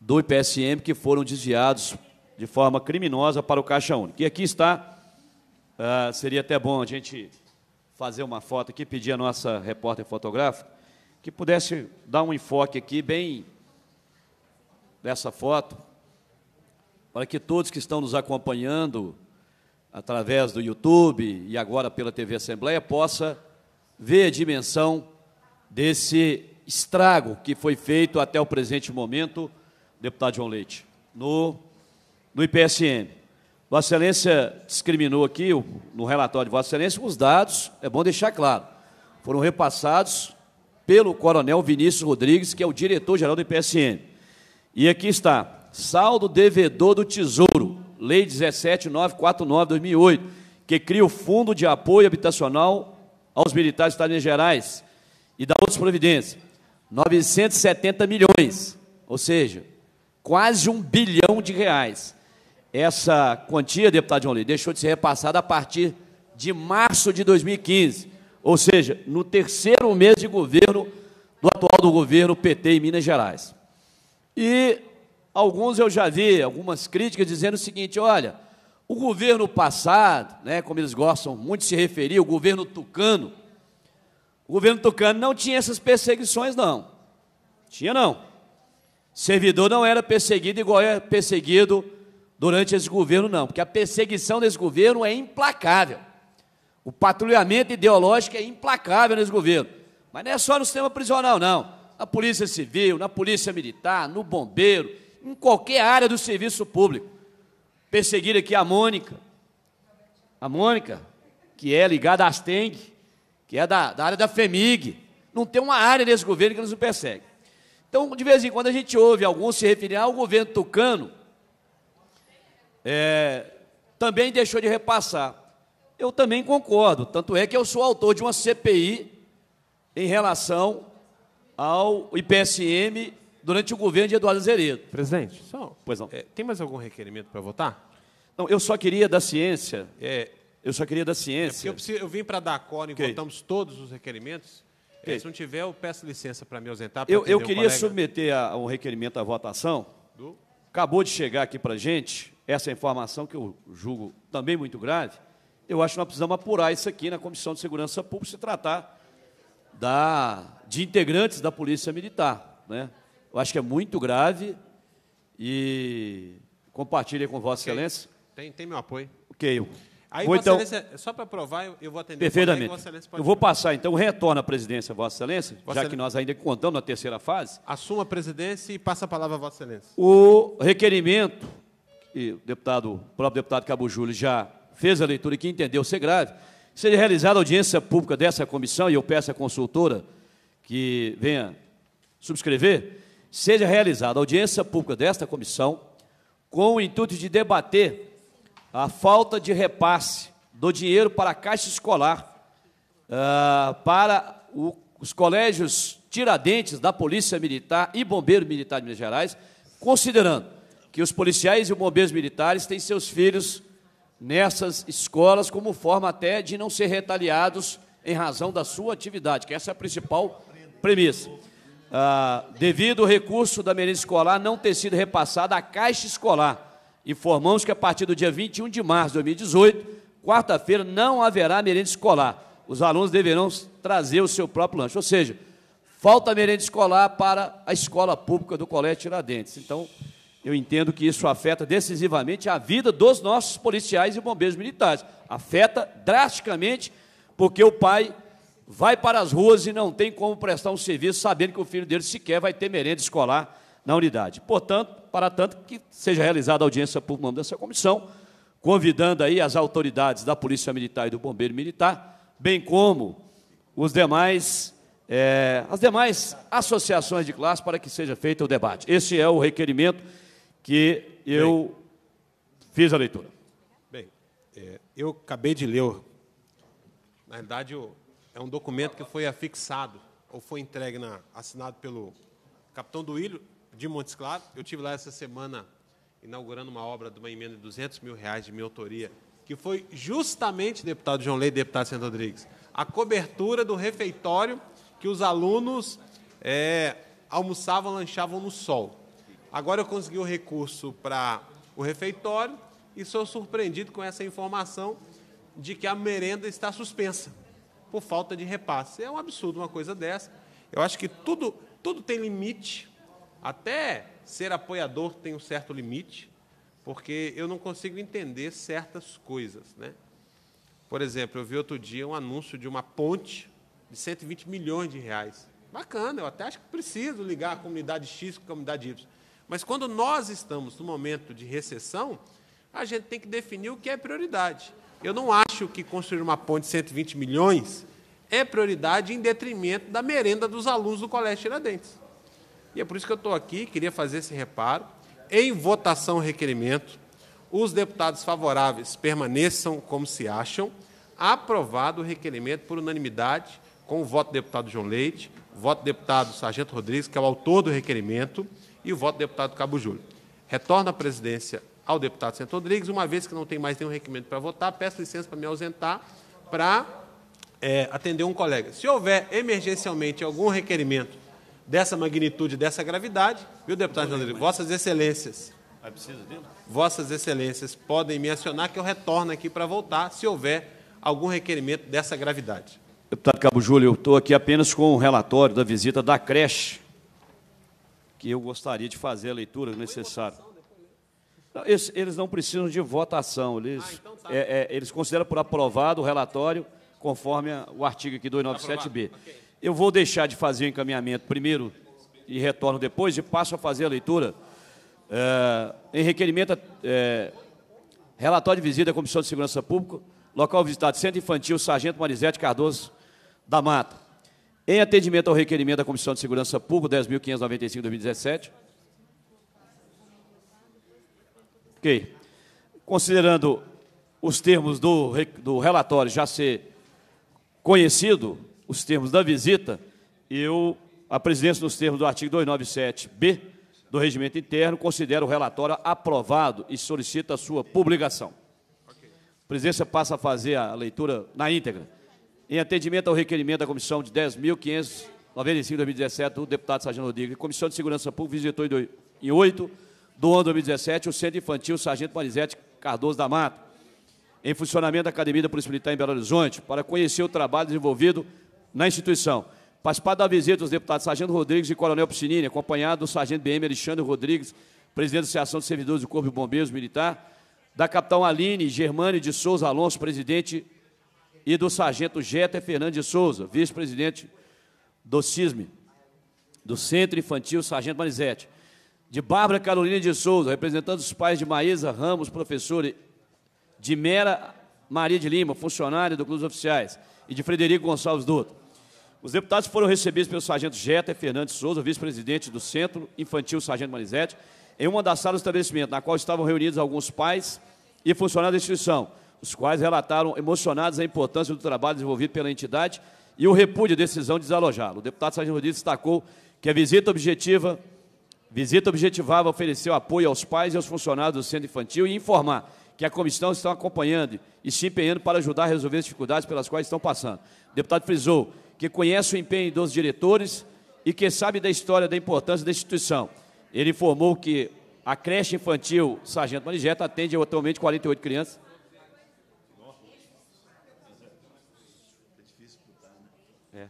do IPSM que foram desviados de forma criminosa para o Caixa Único. E aqui está, uh, seria até bom a gente fazer uma foto aqui, pedir a nossa repórter fotográfica que pudesse dar um enfoque aqui bem dessa foto, para que todos que estão nos acompanhando através do YouTube e agora pela TV Assembleia, possa ver a dimensão desse estrago que foi feito até o presente momento, deputado João Leite, no, no IPSM. Vossa Excelência discriminou aqui, no relatório de Vossa Excelência, os dados, é bom deixar claro, foram repassados pelo coronel Vinícius Rodrigues, que é o diretor-geral do IPSM. E aqui está, saldo devedor do Tesouro, Lei 17949 2008, que cria o Fundo de Apoio Habitacional aos Militares de Minas Gerais e da outras providências. 970 milhões, ou seja, quase um bilhão de reais. Essa quantia, deputado João Lê, deixou de ser repassada a partir de março de 2015, ou seja, no terceiro mês de governo do atual do governo PT em Minas Gerais. E Alguns eu já vi, algumas críticas dizendo o seguinte: olha, o governo passado, né, como eles gostam muito de se referir, o governo tucano, o governo tucano não tinha essas perseguições, não. Tinha não. Servidor não era perseguido igual é perseguido durante esse governo, não, porque a perseguição desse governo é implacável. O patrulhamento ideológico é implacável nesse governo. Mas não é só no sistema prisional, não. Na polícia civil, na polícia militar, no bombeiro, em qualquer área do serviço público. Perseguir aqui a Mônica, a Mônica, que é ligada à Asteng, que é da, da área da FEMIG. Não tem uma área desse governo que nos persegue. Então, de vez em quando, a gente ouve alguns se referir ao governo tucano, é, também deixou de repassar. Eu também concordo, tanto é que eu sou autor de uma CPI em relação ao IPSM durante o governo de Eduardo Azeredo. Presidente, só, pois não. É, tem mais algum requerimento para votar? Não, eu só queria da ciência. É, eu só queria da é ciência. É eu, preciso, eu, vim para dar cor e okay. votamos todos os requerimentos. É, okay. Se não tiver, eu peço licença para me ausentar. Eu, eu queria submeter a, um requerimento à votação. Do? Acabou de chegar aqui para a gente essa informação que eu julgo também muito grave. Eu acho que nós precisamos apurar isso aqui na Comissão de Segurança Pública se tratar da, de integrantes da Polícia Militar. Né? Eu acho que é muito grave e compartilhe com Vossa okay. Excelência. Tem, tem meu apoio. Ok. Aí, vou, então, só para provar, eu, eu, vou atender. Perfeitamente. eu vou passar, então, retorna à presidência, Vossa Excelência, Vossa já Excelência. que nós ainda contamos na terceira fase. Assuma a presidência e passa a palavra a Vossa Excelência. O requerimento, que o, deputado, o próprio deputado Cabo Júlio já fez a leitura e que entendeu ser grave, Seria realizada audiência pública dessa comissão, e eu peço à consultora que venha subscrever, seja realizada a audiência pública desta comissão com o intuito de debater a falta de repasse do dinheiro para a Caixa Escolar uh, para o, os colégios Tiradentes da Polícia Militar e Bombeiro Militar de Minas Gerais, considerando que os policiais e bombeiros militares têm seus filhos nessas escolas como forma até de não ser retaliados em razão da sua atividade, que essa é a principal premissa. Ah, devido ao recurso da merenda escolar não ter sido repassado à Caixa Escolar, informamos que a partir do dia 21 de março de 2018, quarta-feira, não haverá merenda escolar. Os alunos deverão trazer o seu próprio lanche. Ou seja, falta merenda escolar para a escola pública do Colégio Tiradentes. Então, eu entendo que isso afeta decisivamente a vida dos nossos policiais e bombeiros militares. Afeta drasticamente, porque o pai vai para as ruas e não tem como prestar um serviço sabendo que o filho dele sequer vai ter merenda escolar na unidade. Portanto, para tanto que seja realizada a audiência por mão dessa comissão, convidando aí as autoridades da Polícia Militar e do Bombeiro Militar, bem como os demais, é, as demais associações de classe para que seja feito o debate. Esse é o requerimento que eu bem, fiz a leitura. Bem, é, eu acabei de ler, na verdade, o é um documento que foi afixado ou foi entregue, na, assinado pelo capitão do Ilho de Montes Claros. Eu tive lá essa semana inaugurando uma obra de uma emenda de 200 mil reais de minha autoria, que foi justamente, deputado João Leite, e deputado Santo Rodrigues, a cobertura do refeitório que os alunos é, almoçavam, lanchavam no sol. Agora eu consegui o recurso para o refeitório e sou surpreendido com essa informação de que a merenda está suspensa por falta de repasse. É um absurdo uma coisa dessa. Eu acho que tudo, tudo tem limite. Até ser apoiador tem um certo limite, porque eu não consigo entender certas coisas. Né? Por exemplo, eu vi outro dia um anúncio de uma ponte de 120 milhões de reais. Bacana, eu até acho que preciso ligar a comunidade X com a comunidade Y. Mas quando nós estamos no momento de recessão, a gente tem que definir o que é prioridade. Eu não acho acham que construir uma ponte de 120 milhões é prioridade em detrimento da merenda dos alunos do Colégio Tiradentes. E é por isso que eu estou aqui, queria fazer esse reparo. Em votação, requerimento. Os deputados favoráveis permaneçam como se acham. Aprovado o requerimento por unanimidade, com o voto do deputado João Leite, o voto do deputado Sargento Rodrigues, que é o autor do requerimento, e o voto do deputado Cabo Júlio. Retorna à presidência ao deputado Santo Rodrigues, uma vez que não tem mais nenhum requerimento para votar, peço licença para me ausentar para é, atender um colega. Se houver emergencialmente algum requerimento dessa magnitude, dessa gravidade, viu, deputado Santo Rodrigues? Vossas Excelências. Vossas Excelências podem me acionar que eu retorno aqui para voltar, se houver algum requerimento dessa gravidade. Deputado Cabo Júlio, eu estou aqui apenas com o um relatório da visita da creche, que eu gostaria de fazer a leitura necessária. Não, eles, eles, não precisam de votação. Eles, ah, então tá. é, é, eles consideram por aprovado o relatório, conforme a, o artigo aqui 297B. Okay. Eu vou deixar de fazer o encaminhamento primeiro e retorno depois, e passo a fazer a leitura. É, em requerimento, eh, relatório de visita da Comissão de Segurança Pública, local visitado, Centro Infantil, Sargento Marizete Cardoso da Mata. Em atendimento ao requerimento da Comissão de Segurança Pública, 10.595-2017, Ok. Considerando os termos do, do relatório já ser conhecido, os termos da visita, eu, a presidência, nos termos do artigo 297-B do Regimento Interno, considero o relatório aprovado e solicita a sua publicação. A presidência passa a fazer a leitura na íntegra. Em atendimento ao requerimento da comissão de 10.595 2017 do deputado Sargento Rodrigues, a Comissão de Segurança Pública visitou em 8 do ano 2017, o Centro Infantil Sargento Marizete Cardoso da Mata, em funcionamento da Academia da Polícia Militar em Belo Horizonte, para conhecer o trabalho desenvolvido na instituição. Participar da visita dos deputados Sargento Rodrigues e Coronel Piscinini, acompanhado do Sargento BM Alexandre Rodrigues, presidente da Associação de Servidores do Corpo de Bombeiros Militar, da Capitão Aline Germani de Souza Alonso, presidente, e do Sargento Jeter Fernandes de Souza, vice-presidente do CISME, do Centro Infantil Sargento Manizete de Bárbara Carolina de Souza, representando os pais de Maísa Ramos, professora, de Mera Maria de Lima, funcionária do Clube dos Oficiais, e de Frederico Gonçalves Dutra. Os deputados foram recebidos pelo sargento Jeter Fernandes Souza, vice-presidente do Centro Infantil Sargento Manizete, em uma das salas do estabelecimento, na qual estavam reunidos alguns pais e funcionários da instituição, os quais relataram emocionados a importância do trabalho desenvolvido pela entidade e o repúdio à decisão de desalojá-lo. O deputado Sargento Rodrigues destacou que a visita objetiva Visita objetivava oferecer apoio aos pais e aos funcionários do centro infantil e informar que a comissão está acompanhando e se empenhando para ajudar a resolver as dificuldades pelas quais estão passando. O deputado frisou que conhece o empenho dos diretores e que sabe da história da importância da instituição. Ele informou que a creche infantil Sargento Manigeta atende atualmente 48 crianças. É.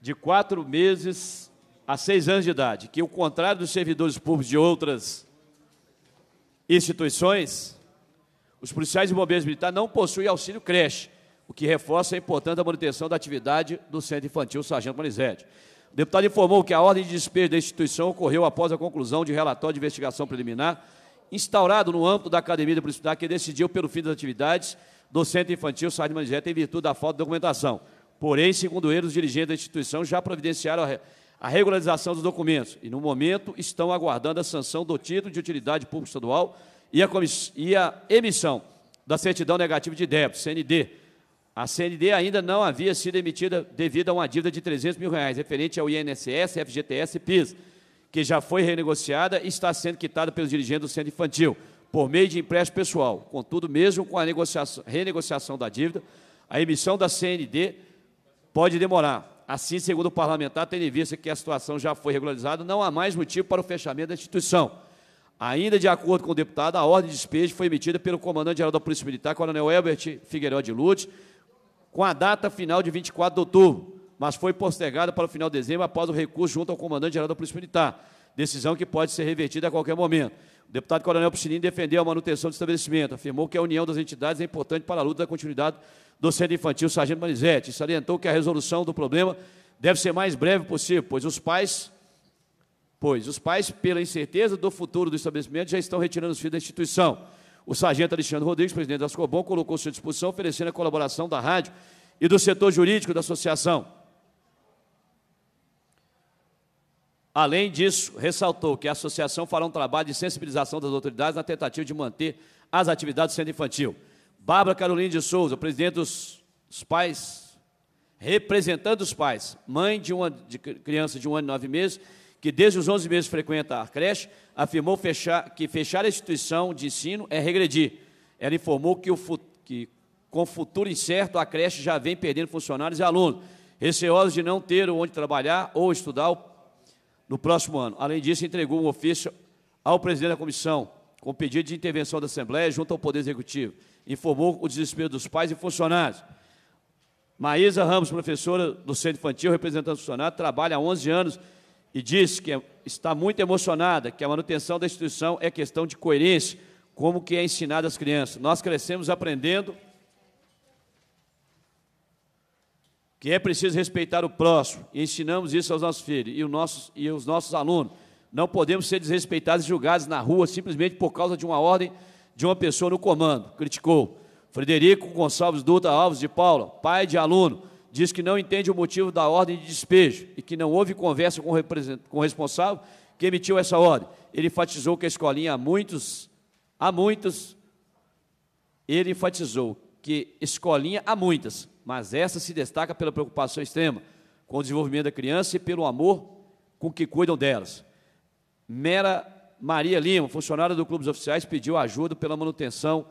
De quatro meses a seis anos de idade, que, ao contrário dos servidores públicos de outras instituições, os policiais e bombeiros militares não possuem auxílio creche, o que reforça a importância da manutenção da atividade do Centro Infantil Sargento Manizete. O deputado informou que a ordem de despejo da instituição ocorreu após a conclusão de relatório de investigação preliminar instaurado no âmbito da Academia da Polícia Militar, que decidiu pelo fim das atividades do Centro Infantil Sargento Manizete em virtude da falta de documentação. Porém, segundo ele, os dirigentes da instituição já providenciaram a a regularização dos documentos e, no momento, estão aguardando a sanção do título de utilidade pública estadual e a, e a emissão da certidão negativa de débito, CND. A CND ainda não havia sido emitida devido a uma dívida de 300 mil reais, referente ao INSS, FGTS e PIS, que já foi renegociada e está sendo quitada pelos dirigentes do centro infantil, por meio de empréstimo pessoal. Contudo, mesmo com a renegociação da dívida, a emissão da CND pode demorar, Assim, segundo o parlamentar, tendo em vista que a situação já foi regularizada, não há mais motivo para o fechamento da instituição. Ainda de acordo com o deputado, a ordem de despejo foi emitida pelo comandante-geral da Polícia Militar, Coronel Elbert Figueiredo de Lute, com a data final de 24 de outubro, mas foi postergada para o final de dezembro após o recurso junto ao comandante-geral da Polícia Militar, decisão que pode ser revertida a qualquer momento. O deputado Coronel Pichinini defendeu a manutenção do estabelecimento, afirmou que a união das entidades é importante para a luta da continuidade do centro infantil Sargento Manizete e salientou que a resolução do problema deve ser mais breve possível, pois os pais, pois os pais, pela incerteza do futuro do estabelecimento, já estão retirando os filhos da instituição. O sargento Alexandre Rodrigues, presidente da Ascobom, colocou-se à disposição, oferecendo a colaboração da rádio e do setor jurídico da associação. Além disso, ressaltou que a associação fará um trabalho de sensibilização das autoridades na tentativa de manter as atividades do centro infantil. Bárbara Carolina de Souza, presidente dos pais, representante dos pais, mãe de uma de criança de um ano e nove meses, que desde os 11 meses frequenta a creche, afirmou fechar, que fechar a instituição de ensino é regredir. Ela informou que, o, que com futuro incerto, a creche já vem perdendo funcionários e alunos, receosos de não ter onde trabalhar ou estudar, no próximo ano. Além disso, entregou um ofício ao presidente da comissão, com pedido de intervenção da Assembleia junto ao Poder Executivo. Informou o desespero dos pais e funcionários. Maísa Ramos, professora do Centro Infantil, representante do funcionário, trabalha há 11 anos e diz que está muito emocionada, que a manutenção da instituição é questão de coerência, como que é ensinado às crianças. Nós crescemos aprendendo que é preciso respeitar o próximo. E ensinamos isso aos nossos filhos e, os nossos, e nossos alunos. Não podemos ser desrespeitados e julgados na rua simplesmente por causa de uma ordem de uma pessoa no comando. Criticou. Frederico Gonçalves Dutra Alves de Paula, pai de aluno, diz que não entende o motivo da ordem de despejo e que não houve conversa com o, com o responsável que emitiu essa ordem. Ele enfatizou que a escolinha há muitos, há muitos, ele enfatizou que escolinha há muitas, mas essa se destaca pela preocupação extrema com o desenvolvimento da criança e pelo amor com que cuidam delas. Mera Maria Lima, funcionária do Clube dos Oficiais, pediu ajuda pela manutenção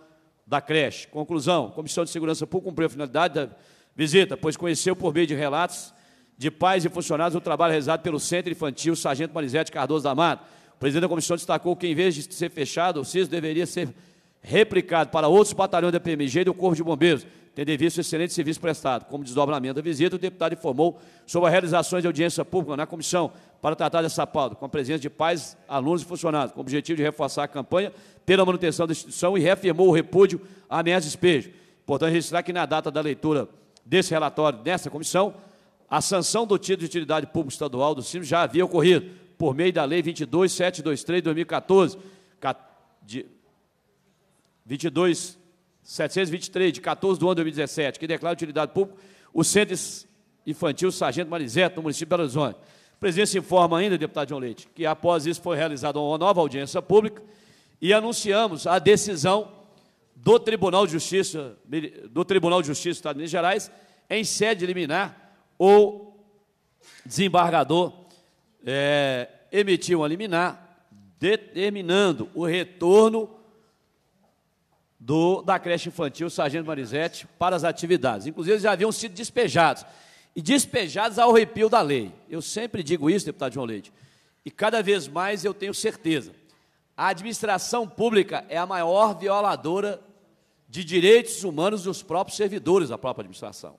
da creche. Conclusão: a Comissão de Segurança Pública cumpriu a finalidade da visita, pois conheceu por meio de relatos de pais e funcionários o trabalho realizado pelo Centro Infantil Sargento Marizete Cardoso da Mata. O presidente da comissão destacou que, em vez de ser fechado, o CIS deveria ser replicado para outros batalhões da PMG e do Corpo de Bombeiros, tendo em vista o excelente serviço prestado. Como desdobramento da visita, o deputado informou sobre as realizações de audiência pública na comissão para tratar dessa pauta, com a presença de pais, alunos e funcionários, com o objetivo de reforçar a campanha pela manutenção da instituição e reafirmou o repúdio à ameaça de despejo. Importante registrar que na data da leitura desse relatório dessa comissão, a sanção do título de utilidade pública estadual do CIMS já havia ocorrido por meio da Lei 22723 de 2014, 22 723, de 14 do ano de 2017, que declara de utilidade pública o Centro Infantil Sargento Marizeto, no município de Belo Horizonte. O presidente se informa ainda, deputado João Leite, que após isso foi realizada uma nova audiência pública e anunciamos a decisão do Tribunal de Justiça do Tribunal de Justiça do Estado de Minas Gerais em sede liminar o desembargador é, emitiu uma liminar determinando o retorno do, da creche infantil Sargento Marizete para as atividades. Inclusive, eles já haviam sido despejados. E despejados ao arrepio da lei. Eu sempre digo isso, deputado João Leite. E cada vez mais eu tenho certeza. A administração pública é a maior violadora de direitos humanos dos próprios servidores da própria administração.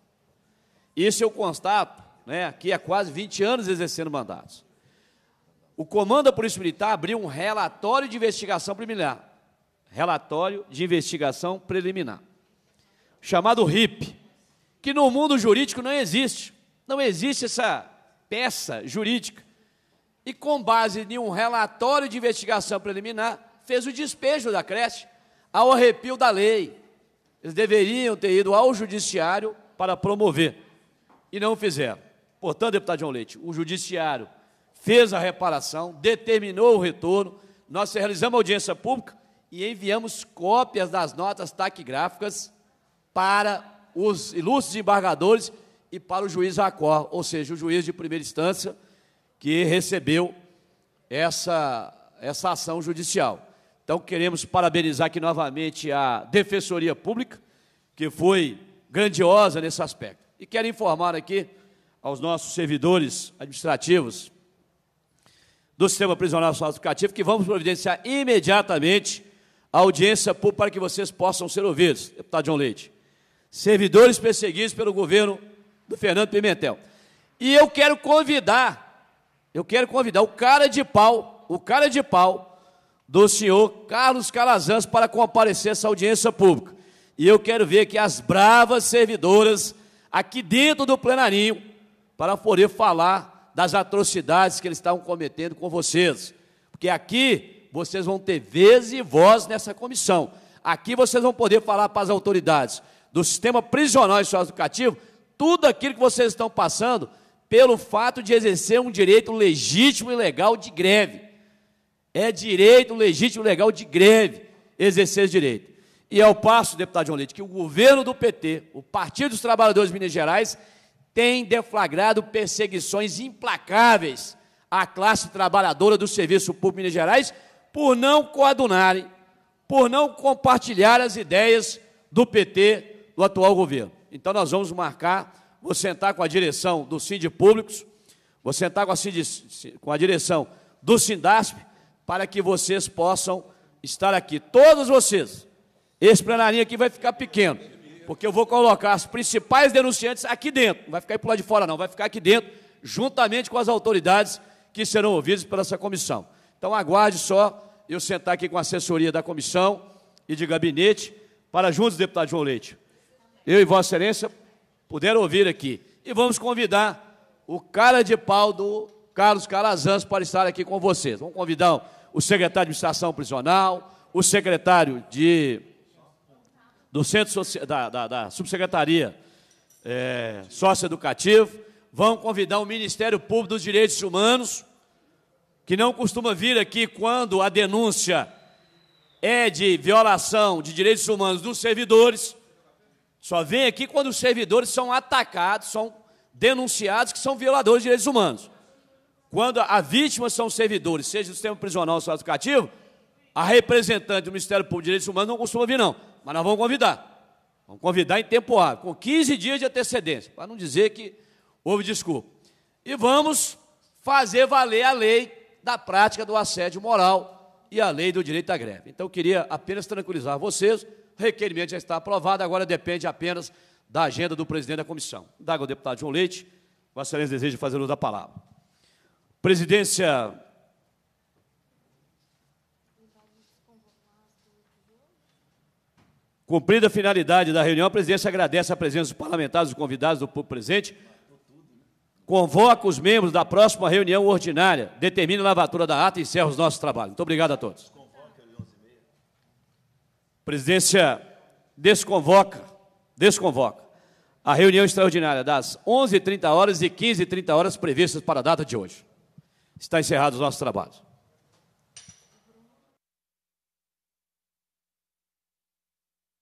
Isso eu constato né, aqui há quase 20 anos exercendo mandatos. O comando da Polícia Militar abriu um relatório de investigação preliminar relatório de investigação preliminar, chamado RIP, que no mundo jurídico não existe. Não existe essa peça jurídica. E com base em um relatório de investigação preliminar, fez o despejo da creche ao arrepio da lei. Eles deveriam ter ido ao judiciário para promover e não fizeram. Portanto, deputado João Leite, o judiciário fez a reparação, determinou o retorno, nós realizamos audiência pública e enviamos cópias das notas taquigráficas para os ilustres embargadores e para o juiz Jacó, ou seja, o juiz de primeira instância que recebeu essa, essa ação judicial. Então, queremos parabenizar aqui novamente a Defensoria Pública, que foi grandiosa nesse aspecto. E quero informar aqui aos nossos servidores administrativos do Sistema Prisional Social Educativo que vamos providenciar imediatamente a audiência pública para que vocês possam ser ouvidos, deputado João Leite. Servidores perseguidos pelo governo do Fernando Pimentel. E eu quero convidar, eu quero convidar o cara de pau, o cara de pau do senhor Carlos Calazans para comparecer essa audiência pública. E eu quero ver que as bravas servidoras aqui dentro do plenarinho para poder falar das atrocidades que eles estavam cometendo com vocês. Porque aqui vocês vão ter vez e voz nessa comissão. Aqui vocês vão poder falar para as autoridades do sistema prisional e social educativo tudo aquilo que vocês estão passando pelo fato de exercer um direito legítimo e legal de greve. É direito legítimo e legal de greve exercer esse direito. E é o passo, deputado João Leite, que o governo do PT, o Partido dos Trabalhadores de Minas Gerais, tem deflagrado perseguições implacáveis à classe trabalhadora do Serviço Público de Minas Gerais por não coadunarem, por não compartilhar as ideias do PT, do atual governo. Então nós vamos marcar, vou sentar com a direção do CID Públicos, vou sentar com a, com a direção do Sindasp, para que vocês possam estar aqui. Todos vocês. Esse plenarinho aqui vai ficar pequeno, porque eu vou colocar as principais denunciantes aqui dentro. Não vai ficar aí para lá de fora, não. Vai ficar aqui dentro, juntamente com as autoridades que serão ouvidas pela essa comissão. Então, aguarde só eu sentar aqui com a assessoria da comissão e de gabinete para juntos, deputado João Leite, eu e Vossa Excelência puderam ouvir aqui. E vamos convidar o cara de pau do Carlos Calazans para estar aqui com vocês. Vamos convidar o secretário de administração prisional, o secretário de, do centro da, da, da subsecretaria é, eh, socioeducativo, vão convidar o Ministério Público dos Direitos Humanos que não costuma vir aqui quando a denúncia é de violação de direitos humanos dos servidores, só vem aqui quando os servidores são atacados, são denunciados que são violadores de direitos humanos. Quando a vítima são servidores, seja do sistema prisional ou educativo, a representante do Ministério Público de Direitos Humanos não costuma vir, não. Mas nós vamos convidar. Vamos convidar em tempo hábil, com 15 dias de antecedência, para não dizer que houve desculpa. E vamos fazer valer a lei da prática do assédio moral e a lei do direito à greve. Então, queria apenas tranquilizar vocês, o requerimento já está aprovado, agora depende apenas da agenda do presidente da comissão. Dago ao deputado João Leite, Vossa Excelência deseja fazer uso da palavra. Presidência Cumprida a finalidade da reunião, a presidência agradece a presença dos parlamentares e convidados do público presente. Convoca os membros da próxima reunião ordinária, determina a lavatura da ata e encerra os nossos trabalhos. Muito obrigado a todos. Presidência desconvoca, desconvoca a reunião extraordinária das 11h30 horas e 15h30 horas previstas para a data de hoje. Está encerrado os nossos trabalhos.